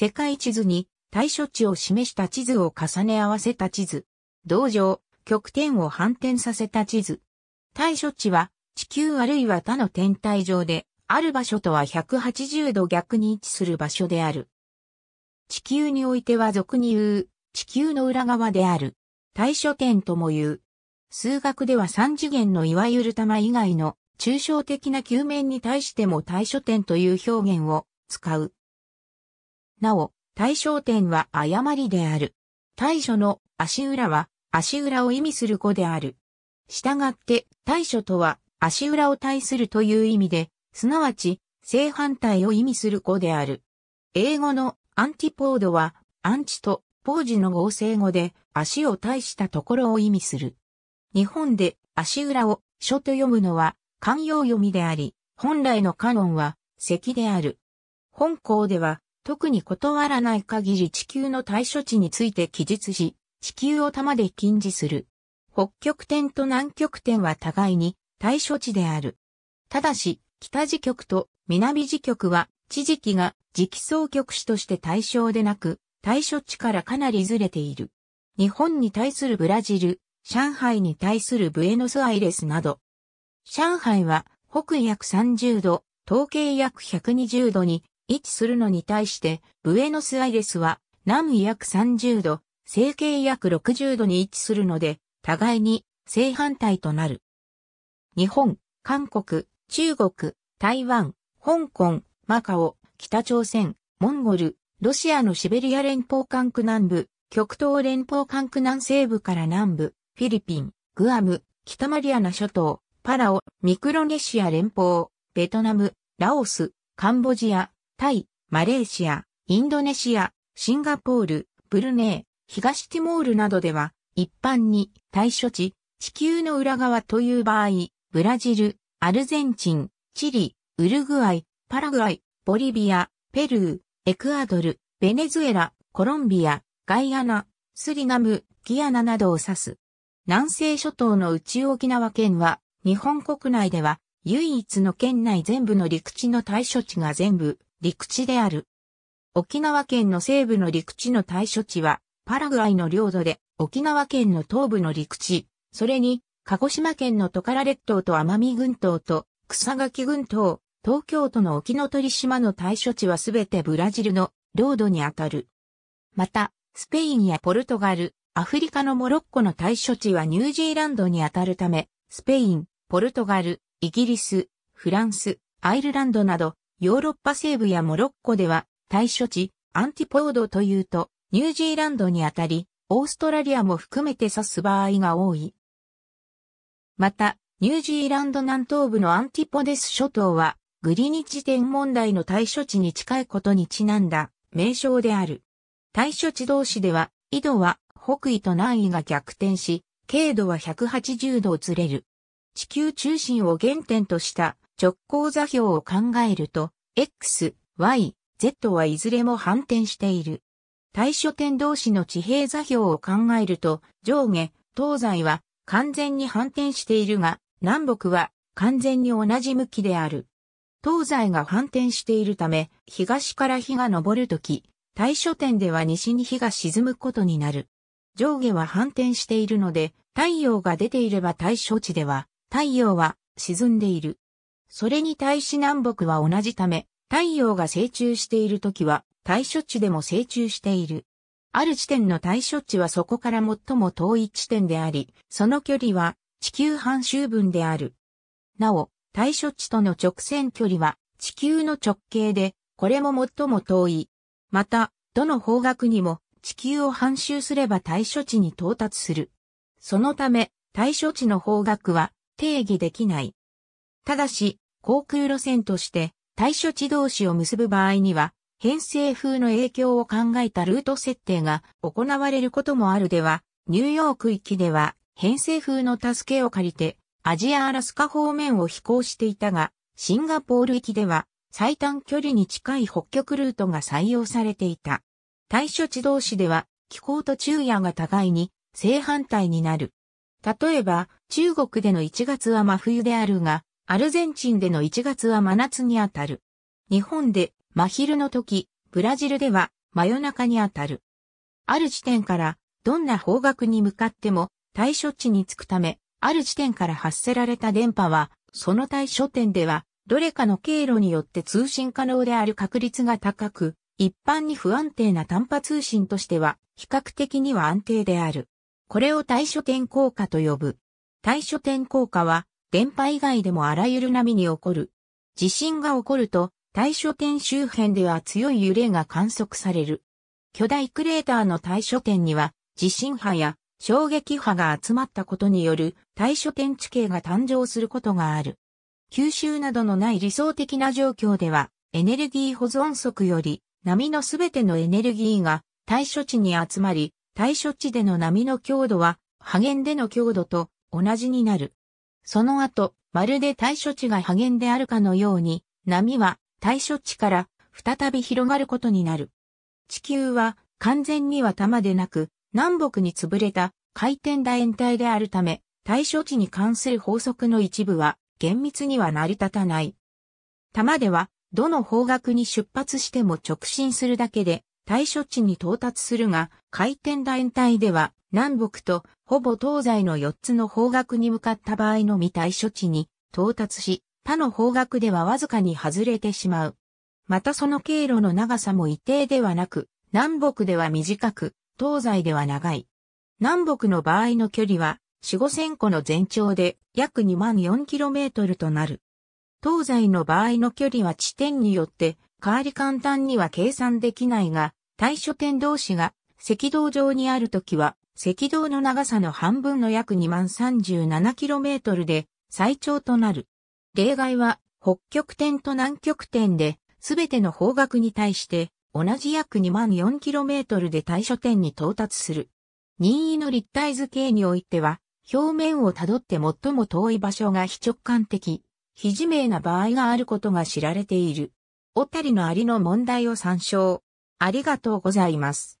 世界地図に対処値を示した地図を重ね合わせた地図。同場極点を反転させた地図。対処値は地球あるいは他の天体上で、ある場所とは180度逆に位置する場所である。地球においては俗に言う、地球の裏側である。対処点とも言う。数学では三次元のいわゆる玉以外の抽象的な球面に対しても対処点という表現を使う。なお、対象点は誤りである。対処の足裏は足裏を意味する語である。従って対処とは足裏を対するという意味で、すなわち正反対を意味する語である。英語のアンティポードはアンチとポージの合成語で足を対したところを意味する。日本で足裏を書と読むのは慣用読みであり、本来のカノンは石である。本校では特に断らない限り地球の対処地について記述し、地球を玉で禁じする。北極点と南極点は互いに対処地である。ただし、北時極と南時極は、地磁気が磁気総極子として対象でなく、対処地からかなりずれている。日本に対するブラジル、上海に対するブエノスアイレスなど。上海は北約30度、東経約120度に位置するのに対して、ブエノスアイレスは南約30度、西経約60度に位置するので、互いに正反対となる。日本、韓国、中国、台湾、香港、マカオ、北朝鮮、モンゴル、ロシアのシベリア連邦管区南部、極東連邦管区南西部から南部、フィリピン、グアム、北マリアナ諸島、パラオ、ミクロネシア連邦、ベトナム、ラオス、カンボジア、タイ、マレーシア、インドネシア、シンガポール、ブルネー、東ティモールなどでは、一般に対処地、地球の裏側という場合、ブラジル、アルゼンチン、チリ、ウルグアイ、パラグアイ、ボリビア、ペルー、エクアドル、ベネズエラ、コロンビア、ガイアナ、スリナム、ギアナなどを指す。南西諸島の内沖縄県は、日本国内では、唯一の県内全部の陸地の対処地が全部、陸地である。沖縄県の西部の陸地の対処地は、パラグアイの領土で、沖縄県の東部の陸地、それに、鹿児島県のトカラ列島と奄美群島と、草垣群島、東京都の沖ノ鳥島の対処地はすべてブラジルの領土にあたる。また、スペインやポルトガル、アフリカのモロッコの対処地はニュージーランドにあたるため、スペイン、ポルトガル、イギリス、フランス、アイルランドなどヨーロッパ西部やモロッコでは対処地、アンティポードというと、ニュージーランドにあたり、オーストラリアも含めて指す場合が多い。また、ニュージーランド南東部のアンティポデス諸島は、グリニッジ点問題の対処地に近いことにちなんだ名称である。対処地同士では、緯度は北緯と南緯が逆転し、経度は180度ずれる。地球中心を原点とした直行座標を考えると、x、y、z はいずれも反転している。対所点同士の地平座標を考えると、上下、東西は完全に反転しているが、南北は完全に同じ向きである。東西が反転しているため、東から日が昇るとき、対所点では西に日が沈むことになる。上下は反転しているので、太陽が出ていれば対処地では、太陽は沈んでいる。それに対し南北は同じため、太陽が成虫している時は、対処地でも成虫している。ある地点の対処地はそこから最も遠い地点であり、その距離は地球半周分である。なお、対処地との直線距離は地球の直径で、これも最も遠い。また、どの方角にも地球を半周すれば対処地に到達する。そのため、対処地の方角は定義できない。ただし、航空路線として対処地同士を結ぶ場合には、編成風の影響を考えたルート設定が行われることもあるでは、ニューヨーク行きでは編成風の助けを借りて、アジアアラスカ方面を飛行していたが、シンガポール行きでは最短距離に近い北極ルートが採用されていた。対処地同士では気候と昼夜が互いに正反対になる。例えば、中国での1月は真冬であるが、アルゼンチンでの1月は真夏にあたる。日本で真昼の時、ブラジルでは真夜中にあたる。ある地点からどんな方角に向かっても対処地に着くため、ある地点から発せられた電波は、その対処点では、どれかの経路によって通信可能である確率が高く、一般に不安定な短波通信としては、比較的には安定である。これを対処点効果と呼ぶ。対処点効果は、電波以外でもあらゆる波に起こる。地震が起こると、対処点周辺では強い揺れが観測される。巨大クレーターの対処点には、地震波や衝撃波が集まったことによる対処点地形が誕生することがある。吸収などのない理想的な状況では、エネルギー保存則より、波のすべてのエネルギーが対処地に集まり、対処地での波の強度は、波源での強度と同じになる。その後、まるで対処値が波源であるかのように、波は対処値から再び広がることになる。地球は完全には玉でなく、南北に潰れた回転楕円体であるため、対処値に関する法則の一部は厳密には成り立たない。玉では、どの方角に出発しても直進するだけで対処値に到達するが、回転楕円体では南北とほぼ東西の4つの方角に向かった場合の未対処地に到達し、他の方角ではわずかに外れてしまう。またその経路の長さも一定ではなく、南北では短く、東西では長い。南北の場合の距離は、4 5千個の全長で約2万 4km となる。東西の場合の距離は地点によって、変わり簡単には計算できないが、対処点同士が赤道上にあるときは、赤道の長さの半分の約2万 37km で最長となる。例外は北極点と南極点で、全ての方角に対して、同じ約2万 4km で対処点に到達する。任意の立体図形においては、表面をたどって最も遠い場所が非直感的、非自明な場合があることが知られている。小谷のありの問題を参照。ありがとうございます。